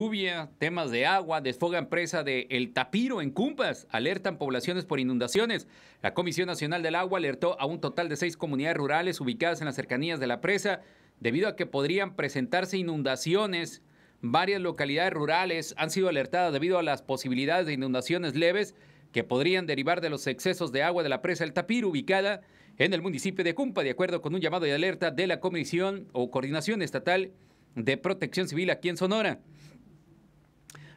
lluvia, temas de agua, desfoga presa de El Tapiro en Cumpas, alertan poblaciones por inundaciones. La Comisión Nacional del Agua alertó a un total de seis comunidades rurales ubicadas en las cercanías de la presa debido a que podrían presentarse inundaciones. Varias localidades rurales han sido alertadas debido a las posibilidades de inundaciones leves que podrían derivar de los excesos de agua de la presa El Tapiro ubicada en el municipio de Cumpa, de acuerdo con un llamado de alerta de la Comisión o Coordinación Estatal de Protección Civil aquí en Sonora.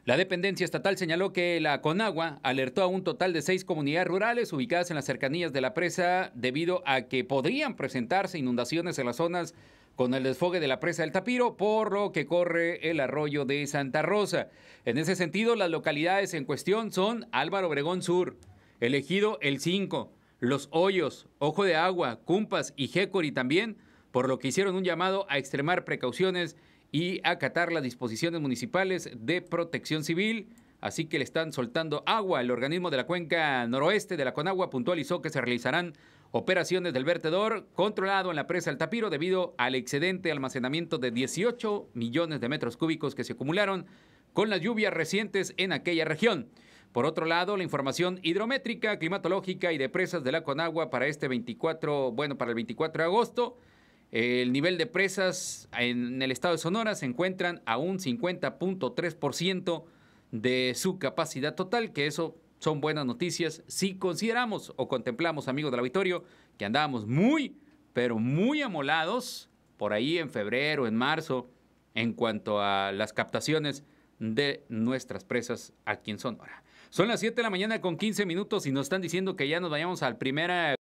La dependencia estatal señaló que la Conagua alertó a un total de seis comunidades rurales ubicadas en las cercanías de la presa debido a que podrían presentarse inundaciones en las zonas con el desfogue de la presa del Tapiro, por lo que corre el arroyo de Santa Rosa. En ese sentido, las localidades en cuestión son Álvaro Obregón Sur, elegido El 5, Los Hoyos, Ojo de Agua, Cumpas y Gécori también, por lo que hicieron un llamado a extremar precauciones y acatar las disposiciones municipales de protección civil. Así que le están soltando agua. El organismo de la cuenca noroeste de la Conagua puntualizó que se realizarán operaciones del vertedor controlado en la presa El Tapiro debido al excedente almacenamiento de 18 millones de metros cúbicos que se acumularon con las lluvias recientes en aquella región. Por otro lado, la información hidrométrica, climatológica y de presas de la Conagua para este 24, bueno, para el 24 de agosto el nivel de presas en el estado de Sonora se encuentran a un 50.3% de su capacidad total, que eso son buenas noticias si consideramos o contemplamos, amigos del auditorio, que andábamos muy, pero muy amolados por ahí en febrero, en marzo, en cuanto a las captaciones de nuestras presas aquí en Sonora. Son las 7 de la mañana con 15 minutos y nos están diciendo que ya nos vayamos al primer